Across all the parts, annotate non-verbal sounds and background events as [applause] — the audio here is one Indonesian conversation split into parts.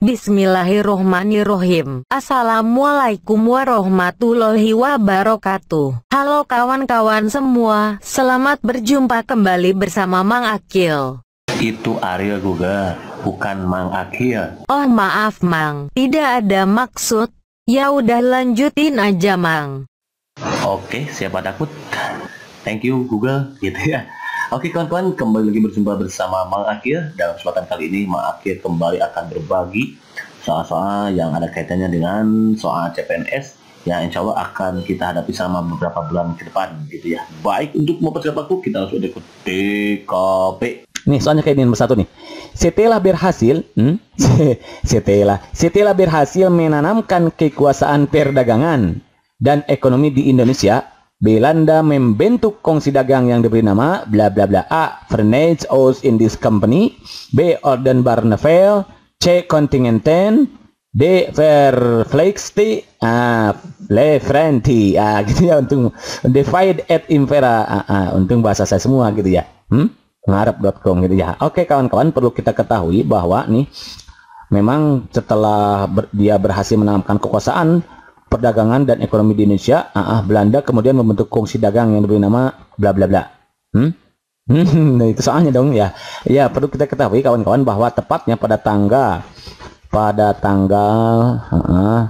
Bismillahirrohmanirrohim Assalamualaikum warahmatullahi wabarakatuh Halo kawan-kawan semua Selamat berjumpa kembali bersama Mang Akil Itu Ariel juga Bukan Mang Akil Oh maaf Mang Tidak ada maksud Ya udah lanjutin aja Mang Oke siapa takut Thank you Google gitu ya Oke kawan-kawan, kembali lagi berjumpa bersama Mang Akhir. Dalam kesempatan kali ini, Mang Akhir kembali akan berbagi soal-soal yang ada kaitannya dengan soal CPNS yang insya Allah akan kita hadapi sama beberapa bulan ke depan gitu ya. Baik untuk mempercepat waktu, kita langsung ke TKP. Nih soalnya kayak ini nomor satu nih. Setelah berhasil, hmm? [laughs] setelah setelah berhasil menanamkan kekuasaan perdagangan dan ekonomi di Indonesia, Belanda membentuk kongsi dagang yang diberi nama bla bla bla A. Fernage Oz in this company B. Orden Barneveld C. Kontingenten D. Verflexti ah, Le Franti ah, [laughs] gitu ya untung Divide at Impera ah, ah, untung bahasa saya semua gitu ya hmm? ngarep.com gitu ya oke kawan-kawan perlu kita ketahui bahwa nih memang setelah dia berhasil menanamkan kekuasaan perdagangan dan ekonomi di Indonesia, ah, ah, Belanda kemudian membentuk kongsi dagang yang diberi nama bla bla bla. Hmm? nah [laughs] itu soalnya dong ya. Ya perlu kita ketahui kawan-kawan bahwa tepatnya pada tanggal pada tanggal ah, ah,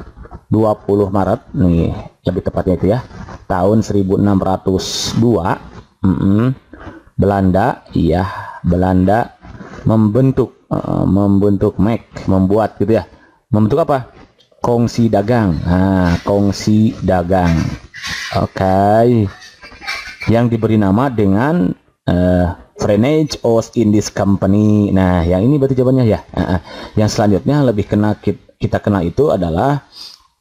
uh, 20 Maret nih lebih tepatnya itu ya tahun 1602 mm -mm, Belanda iya Belanda membentuk uh, membentuk MEC membuat gitu ya membentuk apa kongsi dagang. Nah, kongsi dagang. Oke. Okay. Yang diberi nama dengan uh, eh, Frenage O's in this company. Nah, yang ini berarti jawabannya ya. Uh, Yang selanjutnya lebih kena kita kenal itu adalah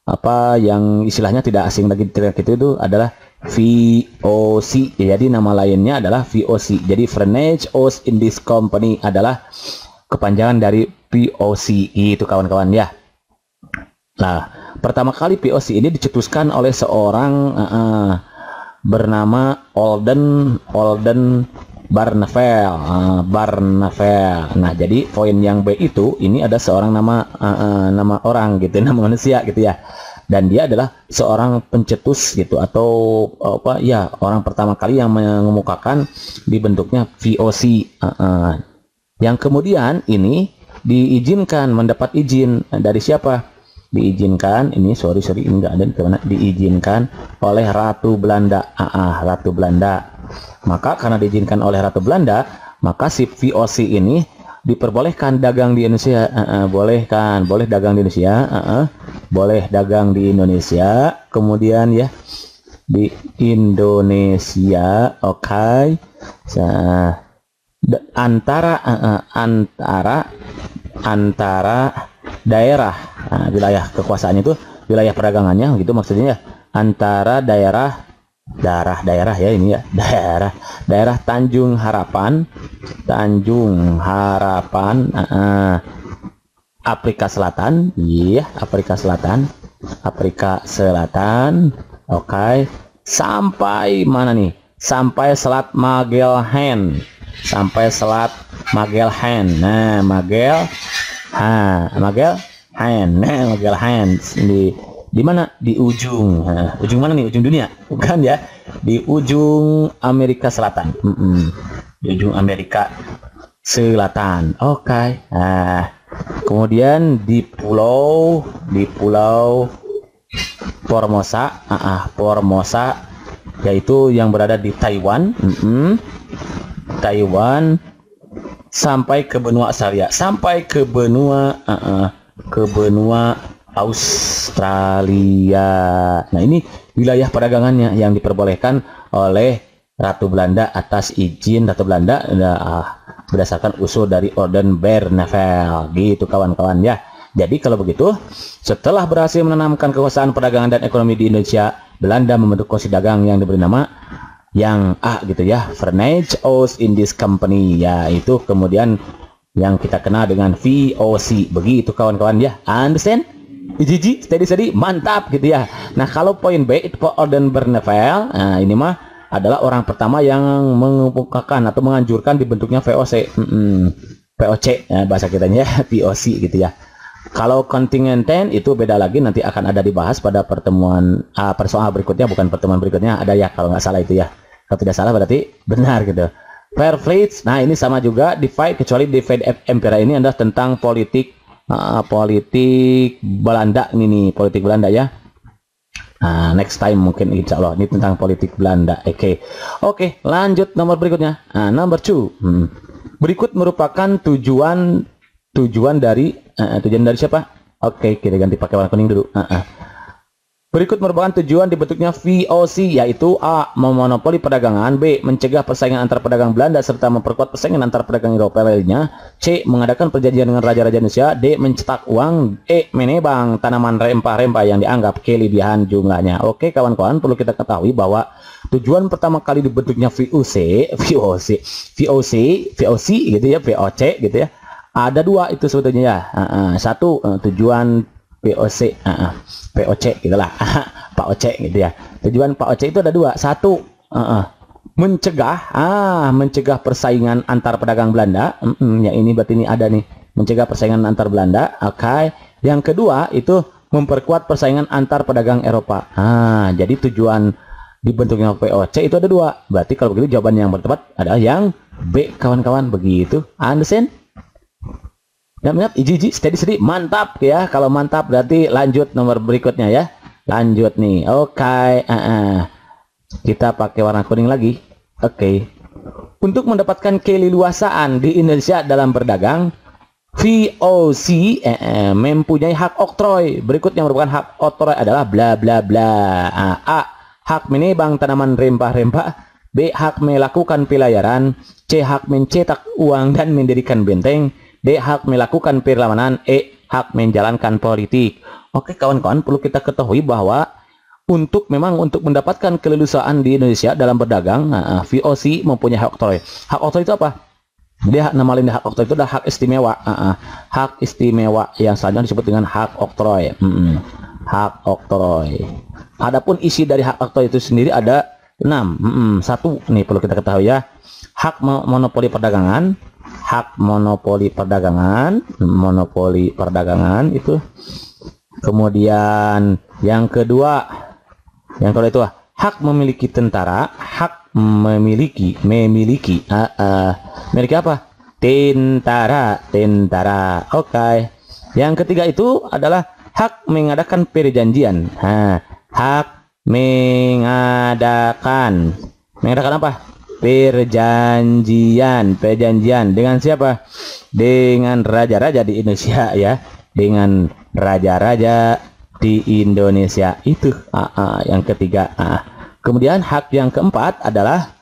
apa yang istilahnya tidak asing lagi terlihat itu itu adalah VOC. jadi nama lainnya adalah VOC. Jadi Frenage O's in this company adalah kepanjangan dari VOC itu kawan-kawan ya. Nah, pertama kali POC ini dicetuskan oleh seorang uh, bernama Olden Olden Barnevel, uh, eh, Barnevel. Nah, jadi poin yang B itu ini ada seorang nama uh, uh, nama orang gitu, [laughs] nama manusia gitu ya. Dan dia adalah seorang pencetus gitu atau apa ya orang pertama kali yang mengemukakan dibentuknya VOC. Uh, uh. Yang kemudian ini diizinkan mendapat izin dari siapa? diizinkan ini sorry sorry ini enggak ada di mana diizinkan oleh Ratu Belanda ah, ah Ratu Belanda maka karena diizinkan oleh Ratu Belanda maka si VOC ini diperbolehkan dagang di Indonesia uh, uh, bolehkan boleh dagang di Indonesia uh, uh, boleh dagang di Indonesia kemudian ya di Indonesia oke okay. antara uh, uh, antara antara daerah nah, wilayah kekuasaannya itu wilayah perdagangannya gitu maksudnya antara daerah daerah daerah ya ini ya [laughs] daerah daerah Tanjung Harapan Tanjung Harapan uh, Afrika Selatan iya yeah, Afrika Selatan Afrika Selatan oke okay. sampai mana nih sampai Selat Magelhen sampai Selat Magelhen nah Magel ha magel hand nah, [laughs] magel hands di di mana di ujung nah, ujung mana nih ujung dunia bukan ya di ujung Amerika Selatan mm -mm. di ujung Amerika Selatan oke okay. nah kemudian di pulau di pulau Formosa ah, -uh, Formosa yaitu yang berada di Taiwan mm -mm. Taiwan sampai ke benua Australia, sampai ke benua uh, uh, ke benua Australia. Nah, ini wilayah perdagangannya yang diperbolehkan oleh Ratu Belanda atas izin Ratu Belanda uh, berdasarkan usul dari Orden Bernevel. Gitu kawan-kawan ya. Jadi kalau begitu, setelah berhasil menanamkan kekuasaan perdagangan dan ekonomi di Indonesia, Belanda membentuk konsi dagang yang diberi nama yang A gitu ya furnished house in this company ya itu kemudian yang kita kenal dengan VOC begitu kawan-kawan ya understand Jiji, steady steady, mantap gitu ya. Nah kalau poin B itu Orden Bernevel, nah ini mah adalah orang pertama yang mengumpulkan atau menganjurkan dibentuknya VOC, mm -mm, VOC ya, bahasa kitanya ya, [laughs] VOC gitu ya. Kalau kontingen ten itu beda lagi nanti akan ada dibahas pada pertemuan uh, ah, persoal berikutnya bukan pertemuan berikutnya ada ya kalau nggak salah itu ya. Kalau tidak salah berarti benar gitu. Fair fleets. Nah, ini sama juga divide kecuali divide empire ini adalah tentang politik uh, politik Belanda ini nih, politik Belanda ya. Nah, next time mungkin insya Allah ini tentang politik Belanda. Oke. Okay. Oke, okay, lanjut nomor berikutnya. Nah, nomor 2. Hmm. Berikut merupakan tujuan tujuan dari Uh, tujuan dari siapa? Oke, okay, kita ganti pakai warna kuning dulu. Uh -uh. Berikut merupakan tujuan dibentuknya VOC, yaitu A. Memonopoli perdagangan B. Mencegah persaingan antar pedagang Belanda serta memperkuat persaingan antar pedagang Eropa lainnya C. Mengadakan perjanjian dengan Raja-Raja Indonesia D. Mencetak uang E. Menebang tanaman rempah-rempah yang dianggap kelebihan jumlahnya Oke kawan-kawan, perlu kita ketahui bahwa tujuan pertama kali dibentuknya VOC VOC, VOC, VOC gitu ya, VOC gitu ya ada dua itu sebetulnya ya. Uh, uh, satu uh, tujuan POC, uh, uh, POC gitulah, uh, [laughs] Pak OC gitu ya. Tujuan Pak OC itu ada dua. Satu uh, uh, mencegah, ah mencegah persaingan antar pedagang Belanda. Uh, uh, yang ini berarti ini ada nih, mencegah persaingan antar Belanda. Oke. Okay. Yang kedua itu memperkuat persaingan antar pedagang Eropa. Ah, jadi tujuan dibentuknya POC itu ada dua. Berarti kalau begitu jawaban yang bertepat adalah yang B, kawan-kawan. Begitu. Understand? Udah ingat, Iji, iji, steady, steady. Mantap ya. Kalau mantap berarti lanjut nomor berikutnya ya. Lanjut nih. Oke. Okay. Uh eh, -uh. Eh. Kita pakai warna kuning lagi. Oke. Okay. Untuk mendapatkan keleluasaan di Indonesia dalam berdagang, VOC eh, eh, mempunyai hak oktroy. Berikutnya merupakan hak oktroy adalah bla bla bla. A. A hak menebang tanaman rempah-rempah. B. Hak melakukan pelayaran. C. Hak mencetak uang dan mendirikan benteng. D. Hak melakukan perlawanan E. Hak menjalankan politik Oke kawan-kawan perlu kita ketahui bahwa untuk memang untuk mendapatkan keleluasaan di Indonesia dalam berdagang, nah, ah, VOC mempunyai hak oktroy. Hak oktroy itu apa? Dia namalin hak oktroy itu adalah hak istimewa. Uh, uh, hak istimewa yang selanjutnya disebut dengan hak oktroy. Mm Hak oktroy. Adapun isi dari hak oktroy itu sendiri ada 6. Mm Satu nih perlu kita ketahui ya. Hak monopoli perdagangan, hak monopoli perdagangan, monopoli perdagangan itu. Kemudian yang kedua, yang kedua itu hak memiliki tentara, hak memiliki, memiliki, uh, uh, memiliki apa? Tentara, tentara. Oke. Okay. Yang ketiga itu adalah hak mengadakan perjanjian. Ha, hak mengadakan, mengadakan apa? perjanjian perjanjian dengan siapa dengan raja-raja di Indonesia ya dengan raja-raja di Indonesia itu AA ah, ah, yang ketiga ah. kemudian hak yang keempat adalah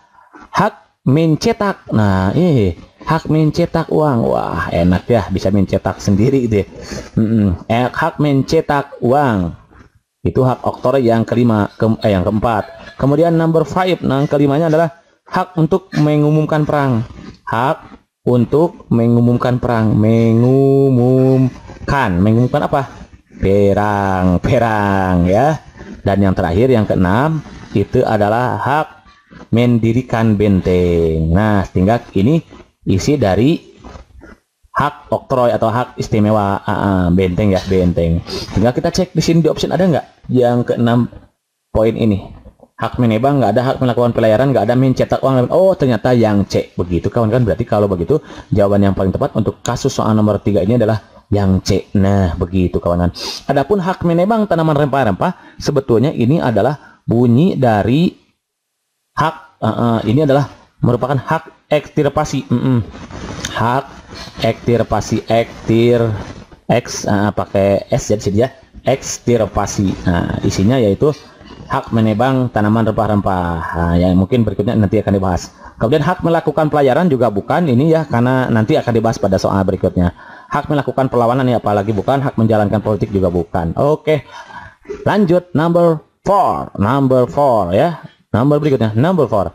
hak mencetak nah eh hak mencetak uang wah enak ya bisa mencetak sendiri deh mm -mm. hak mencetak uang itu hak oktor yang kelima ke, eh, yang keempat kemudian number five nah kelimanya adalah hak untuk mengumumkan perang hak untuk mengumumkan perang mengumumkan mengumumkan apa perang perang ya dan yang terakhir yang keenam itu adalah hak mendirikan benteng nah sehingga ini isi dari hak oktroy atau hak istimewa uh, benteng ya benteng tinggal kita cek di sini di option ada nggak yang keenam poin ini hak menebang nggak ada hak melakukan pelayaran nggak ada mencetak uang oh ternyata yang C begitu kawan kan berarti kalau begitu jawaban yang paling tepat untuk kasus soal nomor tiga ini adalah yang C nah begitu kawan kan. adapun hak menebang tanaman rempah-rempah sebetulnya ini adalah bunyi dari hak uh, uh, ini adalah merupakan hak ekstirpasi mm -mm. hak ekstirpasi ekstir X uh, pakai S jadi ya, ya. ekstirpasi nah isinya yaitu hak menebang tanaman rempah-rempah nah, yang mungkin berikutnya nanti akan dibahas. Kemudian hak melakukan pelayaran juga bukan ini ya karena nanti akan dibahas pada soal berikutnya. Hak melakukan perlawanan ya apalagi bukan, hak menjalankan politik juga bukan. Oke. Lanjut number four, number four ya. Number berikutnya number four.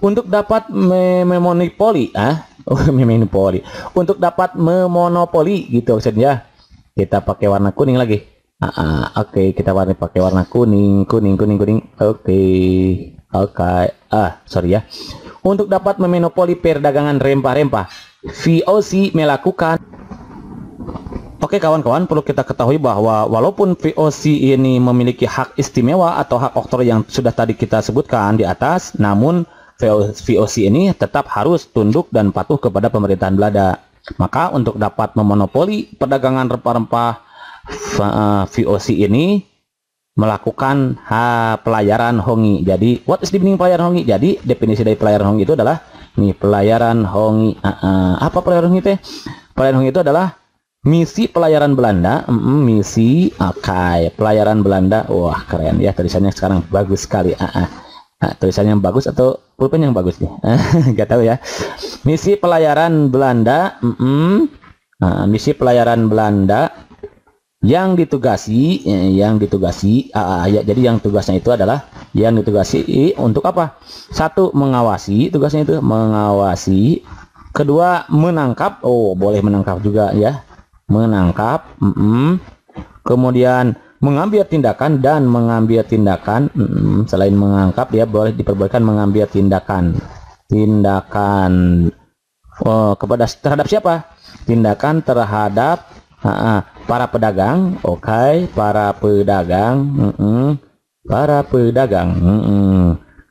Untuk dapat me memonopoli ah, [laughs] memonopoli. Untuk dapat memonopoli gitu maksudnya. Kita pakai warna kuning lagi oke, okay, kita warna pakai warna kuning, kuning, kuning, kuning. Oke, okay. oke. Okay. Ah, sorry ya. Untuk dapat memonopoli perdagangan rempah-rempah, VOC melakukan. Oke kawan-kawan, perlu kita ketahui bahwa walaupun VOC ini memiliki hak istimewa atau hak oktor yang sudah tadi kita sebutkan di atas, namun VOC ini tetap harus tunduk dan patuh kepada pemerintahan Belanda. Maka untuk dapat memonopoli perdagangan rempah-rempah Eh, VOC ini melakukan ha, pelayaran Hongi. Jadi, what is meaning pelayaran Hongi? Jadi, definisi dari pelayaran Hongi itu adalah nih pelayaran Hongi. Uh, uh. Apa pelayaran Hongi teh? Pelayaran Hongi itu adalah misi pelayaran Belanda, mm, -mm misi oke, okay. pelayaran Belanda. Wah, keren ya tulisannya sekarang bagus sekali. Uh, uh. Nah, tulisannya yang bagus atau pulpen yang bagus nih? [laughs] Gak tahu ya. Misi pelayaran Belanda, mm, -mm. Nah, misi pelayaran Belanda yang ditugasi ya, yang ditugasi uh, ya, jadi yang tugasnya itu adalah yang ditugasi untuk apa satu mengawasi tugasnya itu mengawasi kedua menangkap oh boleh menangkap juga ya menangkap mm -mm. kemudian mengambil tindakan dan mengambil tindakan mm -mm. selain mengangkap dia boleh diperbolehkan mengambil tindakan tindakan oh, kepada terhadap siapa tindakan terhadap Ha, ha. Para pedagang, oke, okay. para pedagang, mm -mm. para pedagang, mm -mm.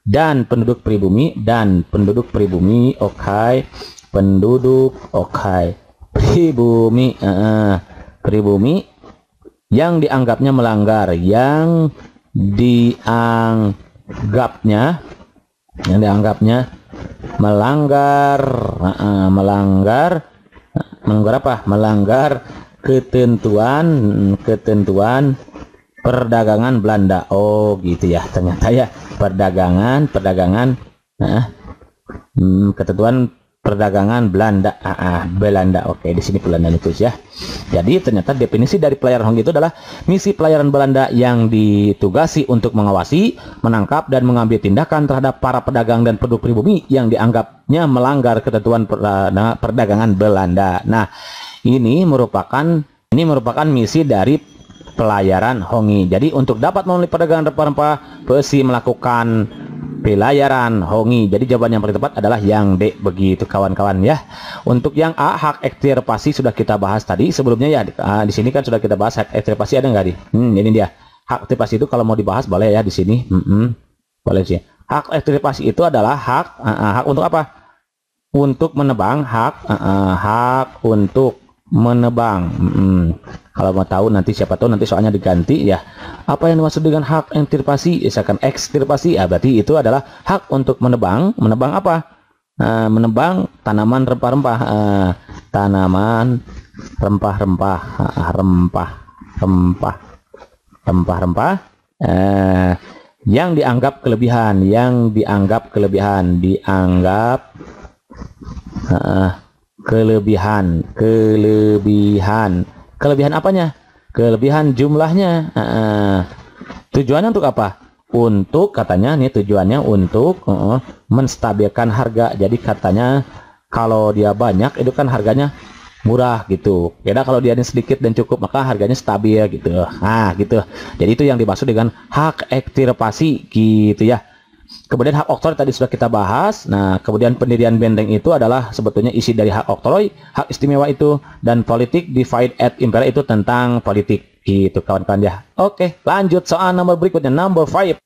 dan penduduk pribumi, dan penduduk pribumi, oke, okay. penduduk, oke, okay. pribumi, ha, uh-uh. ha. pribumi yang dianggapnya melanggar, yang dianggapnya, yang dianggapnya melanggar, uh, uh, melanggar, melanggar apa? Melanggar ketentuan ketentuan perdagangan Belanda. Oh, gitu ya. Ternyata ya perdagangan perdagangan nah, hmm, ketentuan perdagangan Belanda. Ah, ah Belanda. Oke, di sini Belanda itu ya. Jadi ternyata definisi dari pelayaran Hong itu adalah misi pelayaran Belanda yang ditugasi untuk mengawasi, menangkap dan mengambil tindakan terhadap para pedagang dan penduduk pribumi yang dianggapnya melanggar ketentuan perdagangan Belanda. Nah, ini merupakan ini merupakan misi dari pelayaran Hongi. Jadi untuk dapat memenuhi perdagangan rempah-rempah, besi melakukan pelayaran Hongi. Jadi jawaban yang paling tepat adalah yang D begitu kawan-kawan ya. Untuk yang A hak ekstirpasi sudah kita bahas tadi sebelumnya ya. Di ah, sini kan sudah kita bahas hak ekstirpasi ada nggak di? Hmm, ini dia. Hak ekstirpasi itu kalau mau dibahas boleh ya di sini. Hmm, hmm. Boleh sih. Hak ekstirpasi itu adalah hak uh, uh, hak untuk apa? Untuk menebang hak uh, uh, hak untuk menebang. Hmm. Kalau mau tahu nanti siapa tahu nanti soalnya diganti ya. Apa yang dimaksud dengan hak ekstirpasi? Misalkan ekstirpasi, ya ah, berarti itu adalah hak untuk menebang. Menebang apa? uh, menebang tanaman rempah-rempah, eh, tanaman rempah-rempah, rempah, rempah, uh, tanaman rempah rempah rempah rempah rempah rempah uh, yang dianggap kelebihan, yang dianggap kelebihan, dianggap. uh, Kelebihan, kelebihan. Kelebihan apanya? Kelebihan jumlahnya. Uh, tujuannya untuk apa? Untuk katanya nih tujuannya untuk uh, menstabilkan harga. Jadi katanya kalau dia banyak itu kan harganya murah gitu. Beda ya kalau dia ini sedikit dan cukup maka harganya stabil gitu. Nah, gitu. Jadi itu yang dimaksud dengan hak ektirpasi gitu ya. Kemudian hak oktroy tadi sudah kita bahas. Nah, kemudian pendirian benteng itu adalah sebetulnya isi dari hak oktroy, hak istimewa itu, dan politik divide at impera itu tentang politik. itu, kawan-kawan ya. Oke, lanjut soal nomor berikutnya, number 5.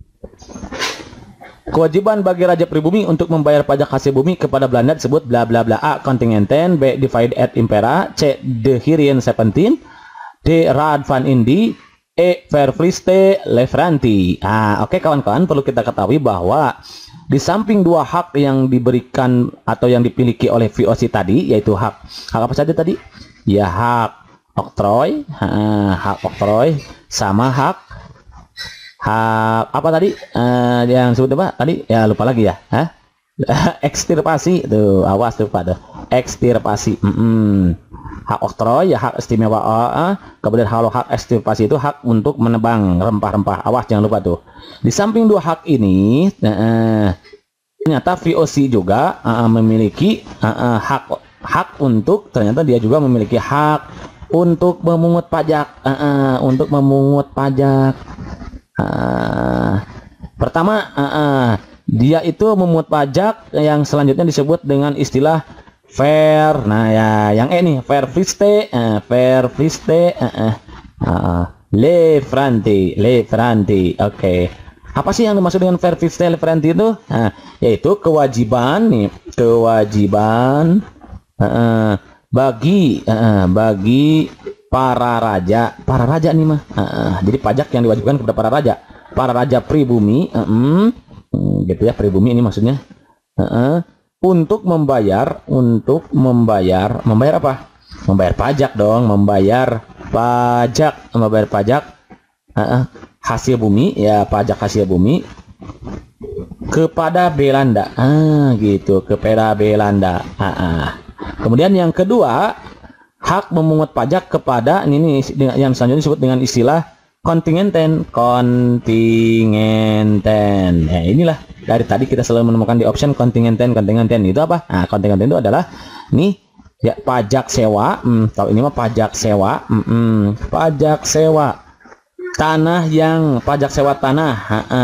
Kewajiban bagi raja pribumi untuk membayar pajak hasil bumi kepada Belanda disebut bla bla bla A. Kontingenten B. Divide at impera C. The Hirian Seventeen D. Rad van Indi E. Verfliste Levranti. Ah, oke okay, kawan-kawan perlu kita ketahui bahwa di samping dua hak yang diberikan atau yang dipiliki oleh VOC tadi yaitu hak hak apa saja tadi? Ya hak oktroy, ha, ah, hak oktroy sama hak hak apa tadi? Uh, yang sebut apa tadi? Ya lupa lagi ya. Hah? [laughs] Ekstirpasi tuh, awas tuh pada. Ekstirpasi. Mm -mm hak oktroy ya hak istimewa uh, kemudian kalau hak estimasi itu hak untuk menebang rempah-rempah awas jangan lupa tuh di samping dua hak ini uh, ternyata VOC juga uh, memiliki uh, uh, hak hak untuk ternyata dia juga memiliki hak untuk memungut pajak uh, uh, untuk memungut pajak uh, pertama uh, uh, dia itu memungut pajak yang selanjutnya disebut dengan istilah fair nah ya yang ini fair friste eh, fair friste eh, uh, Ah, le franti le franti oke okay. apa sih yang dimaksud dengan fair friste le franti itu uh, yaitu kewajiban nih kewajiban eh, eh bagi eh, eh, bagi para raja para raja nih mah jadi pajak yang diwajibkan kepada para raja para raja pribumi uh, um, gitu ya pribumi ini maksudnya uh, uh, untuk membayar untuk membayar membayar apa membayar pajak dong membayar pajak membayar pajak uh, hasil bumi ya pajak hasil bumi kepada Belanda ah gitu kepada Belanda ah, uh. kemudian yang kedua hak memungut pajak kepada ini, ini yang selanjutnya disebut dengan istilah kontingenten kontingenten nah inilah dari tadi kita selalu menemukan di option kontingenten kontingenten itu apa nah kontingenten itu adalah nih ya pajak sewa hmm, tahu ini mah pajak sewa hmm, hmm, pajak sewa tanah yang pajak sewa tanah ha -ha,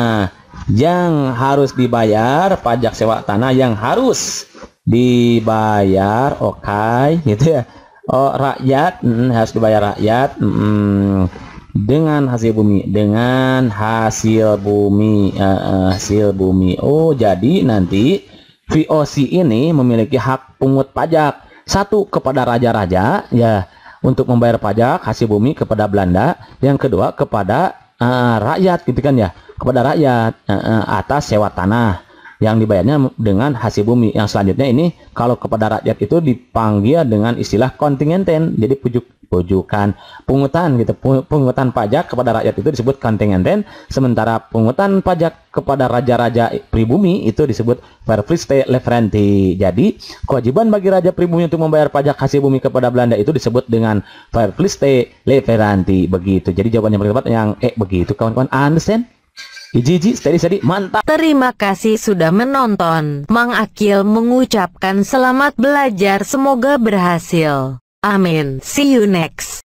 yang harus dibayar pajak sewa tanah yang harus dibayar oke okay, gitu ya oh rakyat hmm, harus dibayar rakyat hmm, dengan hasil bumi dengan hasil bumi uh, hasil bumi oh jadi nanti VOC ini memiliki hak pungut pajak satu kepada raja-raja ya untuk membayar pajak hasil bumi kepada Belanda yang kedua kepada uh, rakyat gitu kan ya kepada rakyat uh, uh, atas sewa tanah yang dibayarnya dengan hasil bumi. Yang selanjutnya ini kalau kepada rakyat itu dipanggil dengan istilah kontingenten. Jadi pujuk pujukan pungutan gitu pungutan pajak kepada rakyat itu disebut kontingenten sementara pungutan pajak kepada raja-raja pribumi itu disebut verfriste leverenti jadi kewajiban bagi raja pribumi untuk membayar pajak hasil bumi kepada Belanda itu disebut dengan verfriste leverenti begitu jadi jawabannya yang eh begitu kawan-kawan understand Iji, iji, steady, steady, mantap. Terima kasih sudah menonton. Mang Akil mengucapkan selamat belajar semoga berhasil. Amin. See you next.